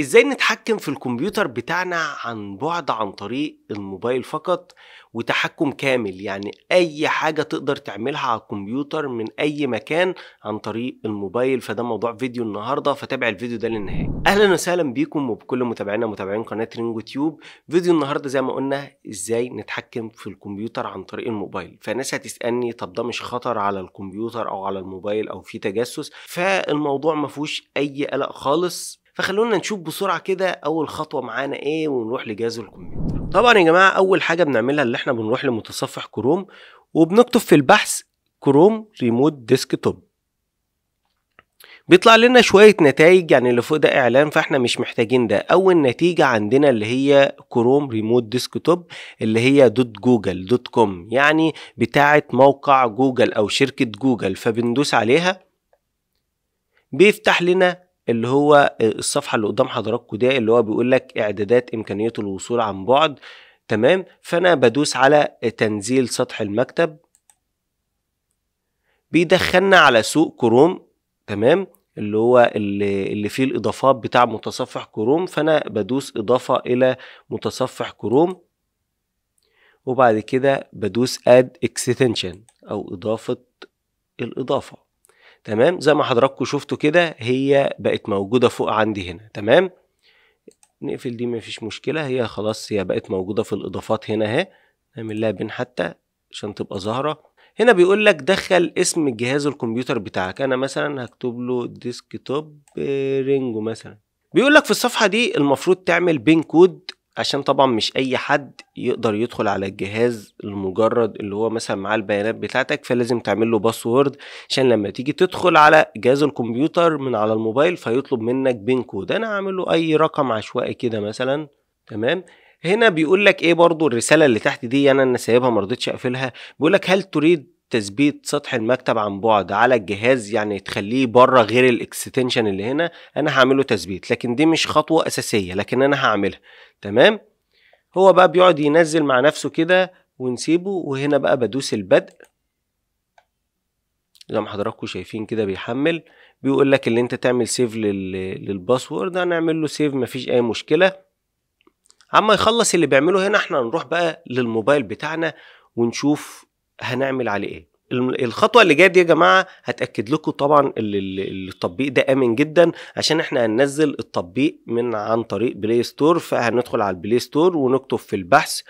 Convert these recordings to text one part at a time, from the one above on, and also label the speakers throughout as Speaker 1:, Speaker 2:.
Speaker 1: ازاي نتحكم في الكمبيوتر بتاعنا عن بعد عن طريق الموبايل فقط وتحكم كامل يعني اي حاجة تقدر تعملها على الكمبيوتر من اي مكان عن طريق الموبايل فده موضوع فيديو النهاردة فتابع الفيديو ده للنهاية اهلا وسهلا بيكم وبكل متابعينا متابعين قناة رينجو تيوب فيديو النهاردة زي ما قلنا ازاي نتحكم في الكمبيوتر عن طريق الموبايل فناس هتسألني طب ده مش خطر على الكمبيوتر او على الموبايل او في تجسس فالموضوع ما فيهوش اي قلق خالص فخلونا نشوف بسرعه كده اول خطوه معانا ايه ونروح لجهاز الكمبيوتر طبعا يا جماعه اول حاجه بنعملها اللي احنا بنروح لمتصفح كروم وبنكتب في البحث كروم ريموت ديسكتوب بيطلع لنا شوية نتائج يعني اللي فوق ده إعلان فإحنا مش محتاجين ده أول نتيجة عندنا اللي هي كروم ريموت ديسكتوب اللي هي دوت جوجل دوت كوم يعني بتاعة موقع جوجل أو شركة جوجل فبندوس عليها بيفتح لنا اللي هو آه، الصفحه اللي قدام حضراتكم ده اللي هو بيقول لك اعدادات امكانيه الوصول عن بعد تمام فانا بدوس على آه، تنزيل سطح المكتب بيدخلنا على سوق كروم تمام اللي هو اللي, اللي فيه الاضافات بتاع متصفح كروم فانا بدوس اضافه الى متصفح كروم وبعد كده بدوس اد اكستنشن او اضافه الاضافه تمام زي ما حضراتكم شفتوا كده هي بقت موجوده فوق عندي هنا تمام نقفل دي مفيش مشكله هي خلاص هي بقت موجوده في الاضافات هنا اهي نعمل لها بين حتى عشان تبقى ظاهره هنا بيقول لك دخل اسم جهاز الكمبيوتر بتاعك انا مثلا هكتب له ديسك توب رينجو مثلا بيقول لك في الصفحه دي المفروض تعمل بين كود عشان طبعا مش اي حد يقدر يدخل على الجهاز المجرد اللي هو مثلا معاه البيانات بتاعتك فلازم تعمل له باسورد عشان لما تيجي تدخل على جهاز الكمبيوتر من على الموبايل فيطلب منك بين كود انا هعمل له اي رقم عشوائي كده مثلا تمام هنا بيقول لك ايه برضو الرساله اللي تحت دي انا انا سايبها ما رضيتش اقفلها بيقول لك هل تريد تثبيت سطح المكتب عن بعد على الجهاز يعني تخليه بره غير الاكستنشن اللي هنا انا هعمله تثبيت لكن دي مش خطوه اساسيه لكن انا هعملها تمام هو بقى بيقعد ينزل مع نفسه كده ونسيبه وهنا بقى بدوس البدء زي ما حضراتكم شايفين كده بيحمل بيقول لك اللي انت تعمل سيف للباسورد هنعمل له سيف مفيش اي مشكله عما يخلص اللي بيعمله هنا احنا نروح بقى للموبايل بتاعنا ونشوف هنعمل عليه ايه الخطوه اللي جايه دي يا جماعه هتاكد لكم طبعا التطبيق ده امن جدا عشان احنا هننزل التطبيق من عن طريق بلاي ستور فهندخل على البلاي ستور ونكتب في البحث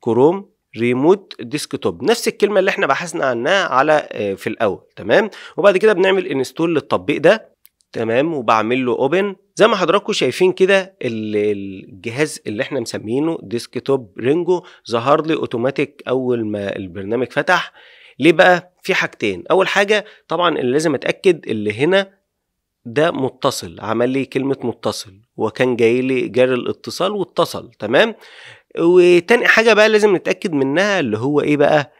Speaker 1: كروم ريموت ديسكتوب نفس الكلمه اللي احنا بحثنا عنها على آه، في الاول تمام وبعد كده بنعمل انستول للتطبيق ده تمام وبعمل له اوبن زي ما حضراتكم شايفين كده الجهاز اللي احنا مسمينه ديسك توب رينجو ظهر لي اوتوماتيك اول ما البرنامج فتح ليه بقى في حاجتين اول حاجه طبعا اللي لازم اتاكد اللي هنا ده متصل عمل لي كلمه متصل وكان جاي لي جاري الاتصال واتصل تمام وتاني حاجه بقى لازم نتاكد منها اللي هو ايه بقى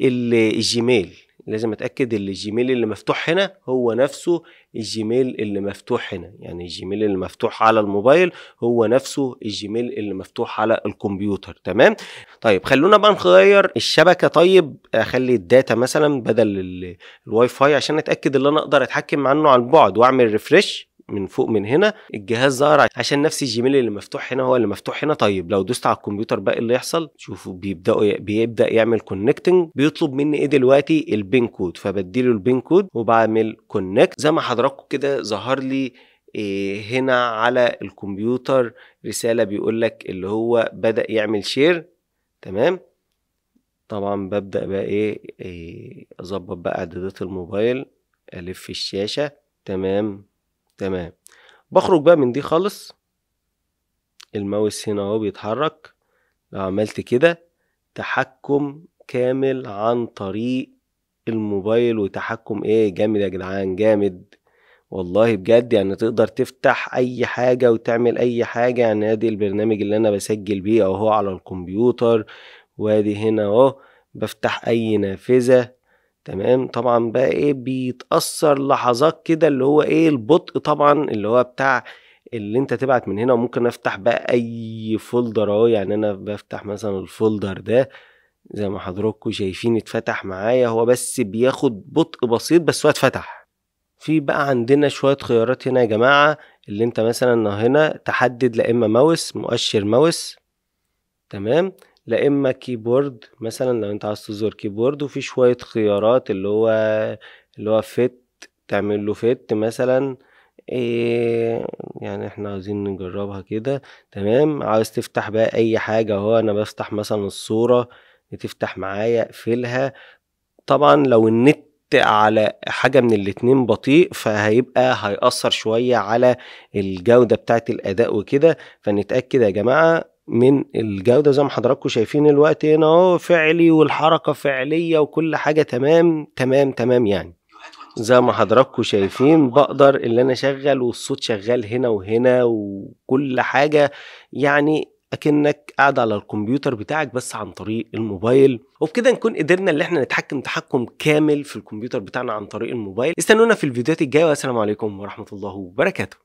Speaker 1: الجيميل لازم اتاكد ان الجيميل اللي مفتوح هنا هو نفسه الجيميل اللي مفتوح هنا يعني الجيميل اللي مفتوح على الموبايل هو نفسه الجيميل اللي مفتوح على الكمبيوتر تمام طيب خلونا بقى نغير الشبكه طيب اخلي الداتا مثلا بدل الواي فاي عشان اتاكد ان انا اقدر اتحكم عنه عن بعد واعمل ريفرش من فوق من هنا الجهاز ظهر عشان نفس الجيميل اللي مفتوح هنا هو اللي مفتوح هنا طيب لو دوست على الكمبيوتر بقى إيه اللي يحصل شوفوا بيبداوا بيبدا يعمل كونكتنج بيطلب مني ايه دلوقتي البين كود فبديله البين كود وبعمل كونكت زي ما حضراتكم كده ظهر لي إيه هنا على الكمبيوتر رساله بيقول لك اللي هو بدا يعمل شير تمام طبعا ببدا بقى ايه آه، اظبط إيه بقى اعدادات الموبايل الف الشاشه تمام تمام بخرج بقى من دي خالص الماوس هنا اهو بيتحرك لو عملت كده تحكم كامل عن طريق الموبايل وتحكم ايه جامد يا جدعان جامد والله بجد يعني تقدر تفتح اي حاجة وتعمل اي حاجة يعني ادي البرنامج اللي انا بسجل بيه اهو على الكمبيوتر وادي هنا اهو بفتح اي نافذة تمام طبعا بقى ايه بيتاثر لحظات كده اللي هو ايه البطء طبعا اللي هو بتاع اللي انت تبعت من هنا وممكن افتح بقى اي فولدر اهو يعني انا بفتح مثلا الفولدر ده زي ما حضراتكم شايفين اتفتح معايا هو بس بياخد بطء بسيط بس هو اتفتح في بقى عندنا شوية خيارات هنا يا جماعة اللي انت مثلا هنا تحدد لا اما ماوس مؤشر ماوس تمام لا اما كيبورد مثلا لو انت عايز تزور كيبورد وفي شويه خيارات اللي هو اللي هو فيت تعمل له فيت مثلا إيه يعني احنا عاوزين نجربها كده تمام عاوز تفتح بقى اي حاجه اهو انا بفتح مثلا الصوره تفتح معايا اقفلها طبعا لو النت على حاجه من الاتنين بطيء فهيبقى هيأثر شويه على الجوده بتاعه الاداء وكده فنتاكد يا جماعه من الجودة زي ما حضراتكم شايفين الوقت هنا اهو فعلي والحركة فعلية وكل حاجة تمام تمام تمام يعني زي ما حضراتكم شايفين بقدر ان انا اشغل والصوت شغال هنا وهنا وكل حاجة يعني اكنك قاعد على الكمبيوتر بتاعك بس عن طريق الموبايل وبكده نكون قدرنا ان احنا نتحكم تحكم كامل في الكمبيوتر بتاعنا عن طريق الموبايل استنونا في الفيديوهات الجايه والسلام عليكم ورحمه الله وبركاته